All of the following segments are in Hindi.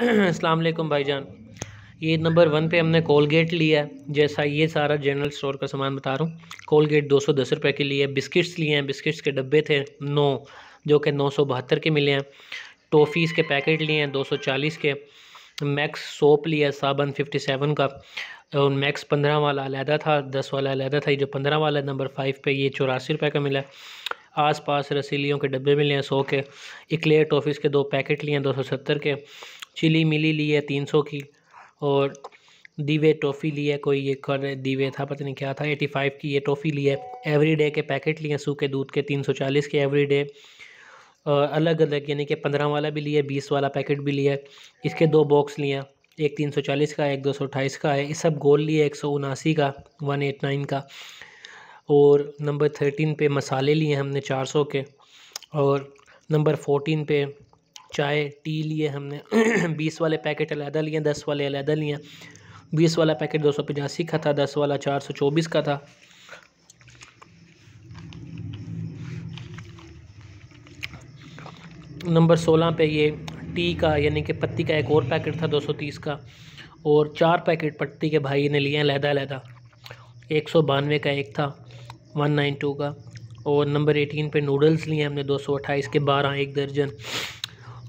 अस्सलाम भाईजान ये नंबर वन पे हमने कोलगेट लिया है जैसा ये सारा जनरल स्टोर का सामान बता रहा हूँ कोलगेट दो सौ दस रुपये के लिए बिस्किट्स लिए हैं बिस्किट्स के डब्बे थे नौ जो कि नौ सौ बहत्तर के मिले हैं टॉफ़ीज़ के पैकेट लिए हैं दो सौ चालीस के मैक्स सोप लिया साबन फिफ्टी सेवन का और मैक्स पंद्रह वाला अलहदा था दस वाला अलहदा था ये जो पंद्रह वाला नंबर फाइव पे ये चौरासी रुपये का मिला आस पास रसीलियों के डब्बे मिले हैं सौ के इक्लेयर टॉफ़ीज़ के दो पैकेट लिए हैं दो सौ सत्तर के चिली मिली ली है तीन सौ की और दीवे टॉफ़ी ली है कोई ये कर दीवे था पता नहीं क्या था एटी फाइव की ये टॉफ़ी ली है एवरी डे के पैकेट लिए सूखे दूध के तीन सौ चालीस के एवरी डे अलग अलग यानी कि पंद्रह वाला भी लिया बीस वाला पैकेट भी लिया इसके दो बॉक्स लिए एक तीन सौ चालीस का एक दो सौ अट्ठाईस का है इस सब गोल लिए एक सौ उनासी का वन एट नाइन का और नंबर थर्टीन पे मसाले लिए हमने चार सौ के और नंबर फोर्टीन पे चाय टी लिए हमने बीस वाले पैकेट अलहदा लिए दस वाले अलहदा लिए बीस वाला पैकेट दो सौ पचासी का था दस वाला चार सौ चौबीस का था नंबर सोलह पे ये टी का यानी कि पत्ती का एक और पैकेट था दो सौ तीस का और चार पैकेट पत्ती के भाई ने लिए लहदा लहदा एक सौ बानवे का एक था वन नाइन टू का और नंबर एटीन पे नूडल्स लिए हमने दो सौ अट्ठाईस के बारह एक दर्जन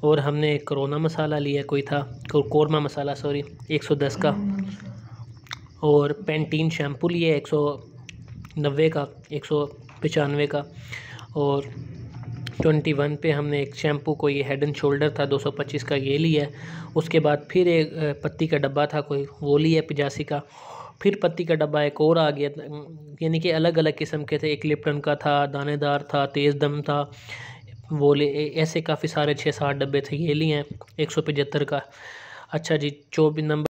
और हमने एक करोना मसाला लिया कोई था कौरमा मसाला सॉरी 110 का और पेंटीन शैम्पू लिया एक सौ नब्बे का एक सौ पचानवे का और ट्वेंटी वन पे हमने एक शैम्पू को ये हेड एंड शोल्डर था दो सौ पच्चीस का ये लिया उसके बाद फिर एक पत्ती का डब्बा था कोई वो लिया पिजासी का फिर पत्ती का डब्बा एक और आ गया यानी कि अलग अलग किस्म के थे एक लिप्टन का था दानेदार था तेज़ दम था वो ले ऐसे काफ़ी सारे छः सात डब्बे थे ये लिए हैं एक सौ पचहत्तर का अच्छा जी चौबीस नंबर